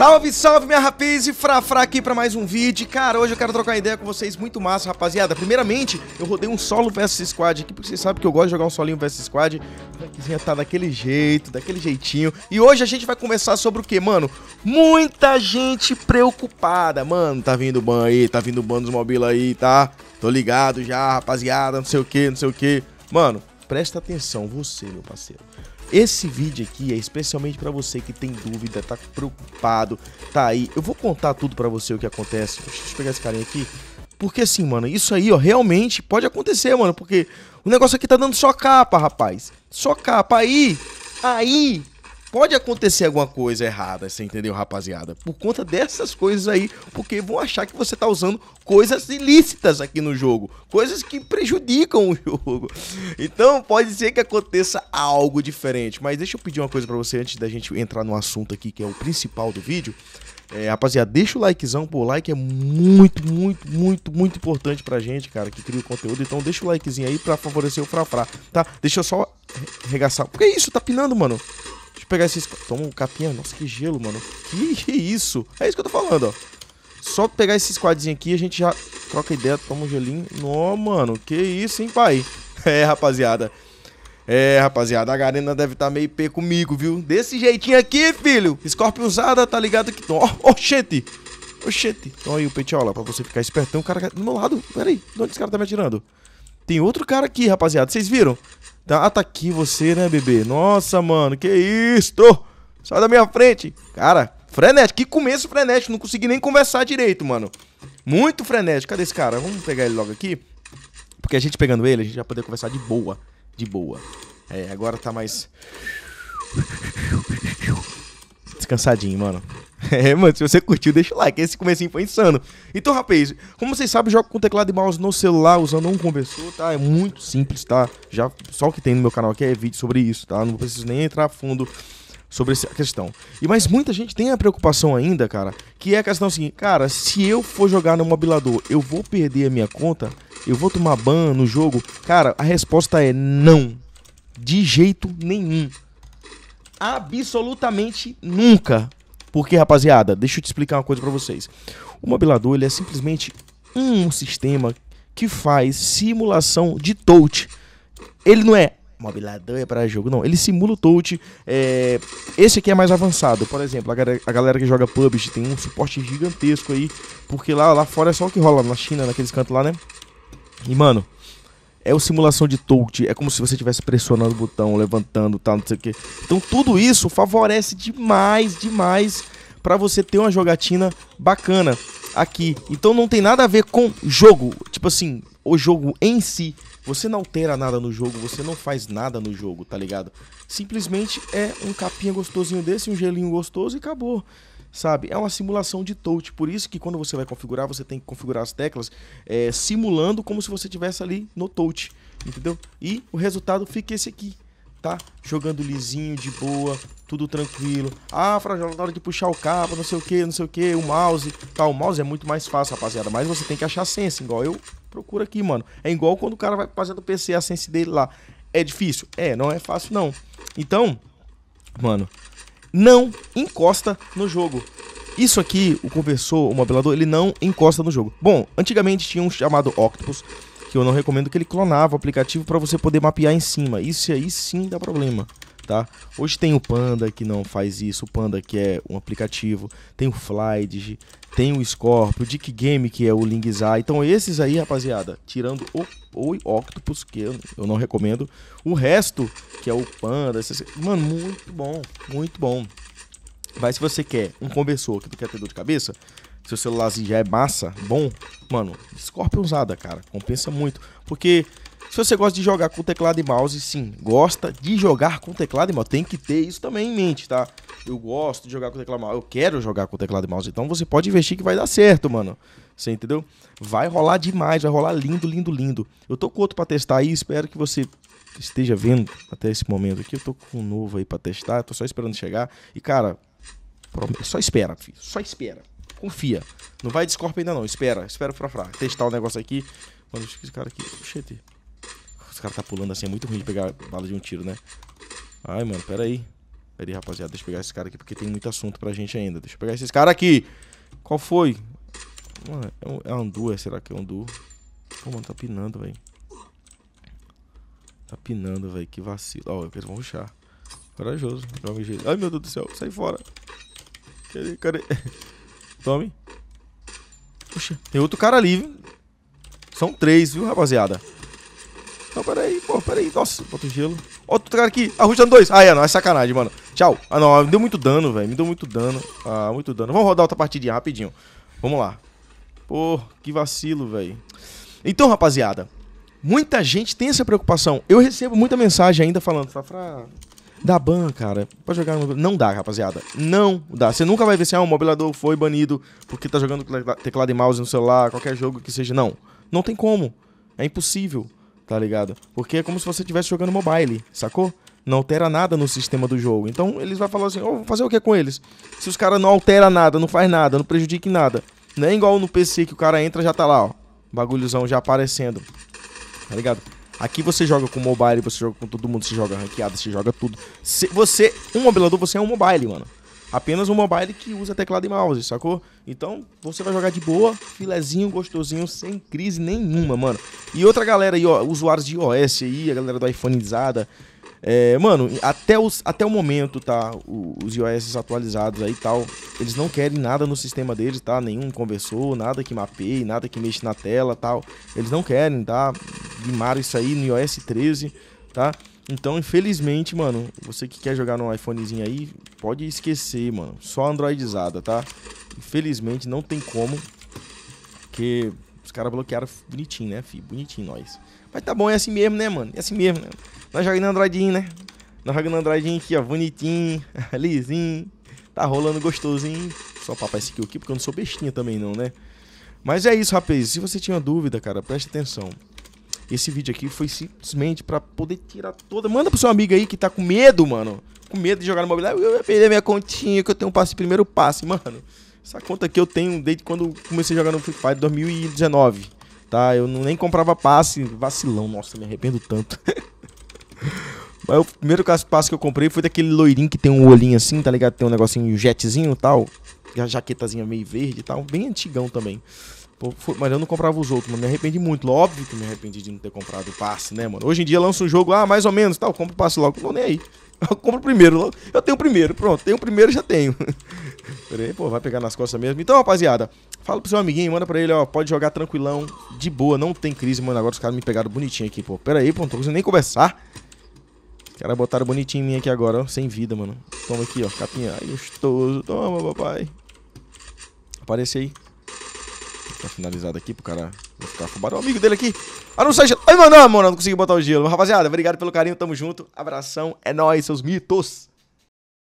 Salve, salve, minha rapaz e frafra aqui pra mais um vídeo. Cara, hoje eu quero trocar ideia com vocês muito massa, rapaziada. Primeiramente, eu rodei um solo vs squad aqui, porque vocês sabem que eu gosto de jogar um solinho vs squad. A tá daquele jeito, daquele jeitinho. E hoje a gente vai conversar sobre o que, mano? Muita gente preocupada, mano. Tá vindo ban aí, tá vindo ban dos mobila aí, tá? Tô ligado já, rapaziada, não sei o que, não sei o que. Mano, presta atenção, você, meu parceiro. Esse vídeo aqui é especialmente para você que tem dúvida, tá preocupado, tá aí. Eu vou contar tudo para você o que acontece. Deixa eu pegar esse carinha aqui. Porque assim, mano, isso aí, ó, realmente pode acontecer, mano, porque o negócio aqui tá dando só capa, rapaz. Só capa aí. Aí pode acontecer alguma coisa errada, você entendeu, rapaziada? Por conta dessas coisas aí, porque vão achar que você tá usando coisas ilícitas aqui no jogo, coisas que prejudicam o jogo. Então pode ser que aconteça algo diferente, mas deixa eu pedir uma coisa para você antes da gente entrar no assunto aqui que é o principal do vídeo. É, rapaziada, deixa o likezão, pô, o like é muito, muito, muito, muito importante pra gente, cara, que cria o conteúdo, então deixa o likezinho aí pra favorecer o Frafrá, tá? Deixa eu só regaçar, que isso, tá pinando, mano? Deixa eu pegar esses... Toma um capinha. Nossa, que gelo, mano. Que isso? É isso que eu tô falando, ó. Só pegar esse squadzinho aqui, a gente já troca ideia, toma um gelinho. Nó, mano, que isso, hein, pai? É, rapaziada. É, rapaziada, a Garena deve estar tá meio pé comigo, viu? Desse jeitinho aqui, filho. Scorpion usada, tá ligado que... Ó, oh, oxente. Oh, oxente. Então aí o petiola, pra você ficar espertão. O cara do meu lado. Pera aí, de onde esse cara tá me atirando? Tem outro cara aqui, rapaziada. Vocês viram? Tá, ah, tá aqui você, né, bebê? Nossa, mano, que isso? Sai da minha frente. Cara, frenético. Que começo frenético. Não consegui nem conversar direito, mano. Muito frenético. Cadê esse cara? Vamos pegar ele logo aqui. Porque a gente pegando ele, a gente vai poder conversar de boa. De boa. É, agora tá mais... Descansadinho, mano. É, mano, se você curtiu, deixa o like. Esse comecinho foi insano. Então, rapaz, como vocês sabem, jogo com teclado e mouse no celular, usando um conversor, tá? É muito simples, tá? Já, só o que tem no meu canal aqui é vídeo sobre isso, tá? Não preciso nem entrar a fundo sobre essa questão. E mas muita gente tem a preocupação ainda, cara, que é a questão seguinte, assim, cara, se eu for jogar no mobilador, eu vou perder a minha conta? Eu vou tomar ban no jogo? Cara, a resposta é não. De jeito nenhum. Absolutamente nunca. Porque, rapaziada, deixa eu te explicar uma coisa para vocês. O mobilador ele é simplesmente um sistema que faz simulação de touch. Ele não é mobilador é para jogo, não. Ele simula o touch. É... Esse aqui é mais avançado. Por exemplo, a, galera, a galera que joga PUBG tem um suporte gigantesco aí. Porque lá, lá fora é só o que rola na China, naqueles cantos lá, né? E, mano, é o simulação de touch, é como se você estivesse pressionando o botão, levantando, tal, não sei o quê. Então tudo isso favorece demais, demais para você ter uma jogatina bacana aqui. Então não tem nada a ver com jogo, tipo assim, o jogo em si. Você não altera nada no jogo, você não faz nada no jogo, tá ligado? Simplesmente é um capinha gostosinho desse, um gelinho gostoso e acabou sabe? É uma simulação de touch, por isso que quando você vai configurar, você tem que configurar as teclas é, simulando como se você tivesse ali no touch, entendeu? E o resultado fica esse aqui, tá? Jogando lisinho, de boa, tudo tranquilo. Ah, Frajola, na hora de puxar o cabo, não sei o que, não sei o que, o mouse, tá? O mouse é muito mais fácil, rapaziada, mas você tem que achar a sense, igual eu procuro aqui, mano. É igual quando o cara vai fazer do PC a sense dele lá. É difícil? É, não é fácil não. Então, mano, não encosta no jogo. Isso aqui, o conversor, o modelador, ele não encosta no jogo. Bom, antigamente tinha um chamado Octopus, que eu não recomendo que ele clonava o aplicativo para você poder mapear em cima. Isso aí sim dá problema tá? Hoje tem o Panda que não faz isso, o Panda que é um aplicativo, tem o Flydge, tem o Scorpio, o Dick Game que é o Lingzar. Então esses aí, rapaziada, tirando o, o Octopus, que eu, eu não recomendo, o resto, que é o Panda, mano, muito bom, muito bom. Mas se você quer um conversor que tu quer ter dor de cabeça, seu celularzinho já é massa, bom, mano, Scorpio usada, cara, compensa muito. Porque se você gosta de jogar com teclado e mouse, sim, gosta de jogar com teclado e mouse. Tem que ter isso também em mente, tá? Eu gosto de jogar com teclado e mouse, eu quero jogar com teclado e mouse. Então você pode investir que vai dar certo, mano. Você entendeu? Vai rolar demais, vai rolar lindo, lindo, lindo. Eu tô com outro pra testar aí, espero que você esteja vendo até esse momento aqui. Eu tô com um novo aí pra testar, tô só esperando chegar. E, cara, só espera, filho. Só espera. Confia. Não vai de Scorpion ainda não. Espera, espera pra, pra testar o negócio aqui. Mano, deixa esse cara aqui. Oxente os caras tá pulando assim, é muito ruim de pegar bala de um tiro, né? Ai, mano, pera aí. Pera aí, rapaziada, deixa eu pegar esse cara aqui, porque tem muito assunto pra gente ainda. Deixa eu pegar esses caras aqui. Qual foi? Mano, é, um, é é? Será que é duo? Pô, mano, tá pinando, velho. Tá pinando, velho, que vacilo. Ó, oh, eles vão ruxar. Corajoso, joga jeito. Ai, meu Deus do céu, sai fora. Cadê, cadê? Tome. Puxa, tem outro cara ali, viu? São três, viu, rapaziada? Não, peraí, pô, peraí. Nossa, bota o gelo. Ó, outro tá cara aqui, arrujando dois. Ah, é, não, é sacanagem, mano. Tchau. Ah, não, me deu muito dano, velho. Me deu muito dano. Ah, muito dano. Vamos rodar outra partidinha rapidinho. Vamos lá. Pô, que vacilo, velho. Então, rapaziada, muita gente tem essa preocupação. Eu recebo muita mensagem ainda falando, pra. dá ban, cara. Pra jogar no Não dá, rapaziada. Não dá. Você nunca vai ver se assim, ah, um mobilador foi banido porque tá jogando teclado e mouse no celular, qualquer jogo que seja. Não. Não tem como. É impossível tá ligado? Porque é como se você estivesse jogando mobile, sacou? Não altera nada no sistema do jogo. Então eles vão falar assim, oh, vou fazer o que com eles? Se os caras não altera nada, não faz nada, não prejudica em nada. Não é igual no PC que o cara entra já tá lá, ó. Bagulhozão já aparecendo. Tá ligado? Aqui você joga com mobile, você joga com todo mundo, você joga ranqueada, você joga tudo. Se você, um mobilador, você é um mobile, mano. Apenas um mobile que usa teclado e mouse, sacou? Então, você vai jogar de boa, filezinho, gostosinho, sem crise nenhuma, mano. E outra galera aí, ó, usuários de iOS aí, a galera do iPhoneizada. É, mano, até, os, até o momento, tá? Os iOS atualizados aí e tal, eles não querem nada no sistema deles, tá? Nenhum conversor, nada que mapeie, nada que mexe na tela tal. Eles não querem, tá? Limaram isso aí no iOS 13 tá? Então, infelizmente, mano, você que quer jogar no iPhonezinho aí, pode esquecer, mano. Só Androidizada, tá? Infelizmente, não tem como. Porque os caras bloquearam bonitinho, né, filho? Bonitinho nós. Mas tá bom, é assim mesmo, né, mano? É assim mesmo, né? Nós jogamos no Androidinho, né? Nós jogamos no Androidinho aqui, ó, bonitinho, lisinho. Tá rolando gostosinho. Só papar esse kill aqui, porque eu não sou bestinha também não, né? Mas é isso, rapaz. Se você tinha dúvida, cara, preste atenção. Esse vídeo aqui foi simplesmente para poder tirar toda. Manda pro seu amigo aí que tá com medo, mano. Com medo de jogar no mobile Eu ia perder minha continha que eu tenho um passe, primeiro passe, mano. Essa conta aqui eu tenho desde quando comecei a jogar no Free Fire 2019, tá? Eu nem comprava passe, vacilão, nossa, me arrependo tanto. Mas o primeiro passe que eu comprei foi daquele loirinho que tem um olhinho assim, tá ligado? Tem um negocinho, um jetzinho e tal. E a jaquetazinha meio verde e tal, bem antigão também. Mas eu não comprava os outros, mano. Me arrependi muito. Óbvio que me arrependi de não ter comprado o passe, né, mano? Hoje em dia lança um jogo, ah, mais ou menos, tal, tá, compro o passe logo. Não, nem aí. Eu compro o primeiro logo. Eu tenho o primeiro, pronto. Tenho o primeiro, já tenho. Pera aí, pô, vai pegar nas costas mesmo. Então, rapaziada, fala pro seu amiguinho, manda pra ele, ó. Pode jogar tranquilão, de boa, não tem crise, mano. Agora os caras me pegaram bonitinho aqui, pô. aí, pô, não tô conseguindo nem conversar. Os caras botaram bonitinho em mim aqui agora, ó. Sem vida, mano. Toma aqui, ó. Capinha. Ai, gostoso. Toma, papai. Aparece aí. Tá finalizado aqui pro cara Vou ficar com Olha o amigo dele aqui. Ah, não sai Ai, mano, não, mano, não consegui botar o gelo. rapaziada, obrigado pelo carinho. Tamo junto. Abração. É nóis, seus mitos.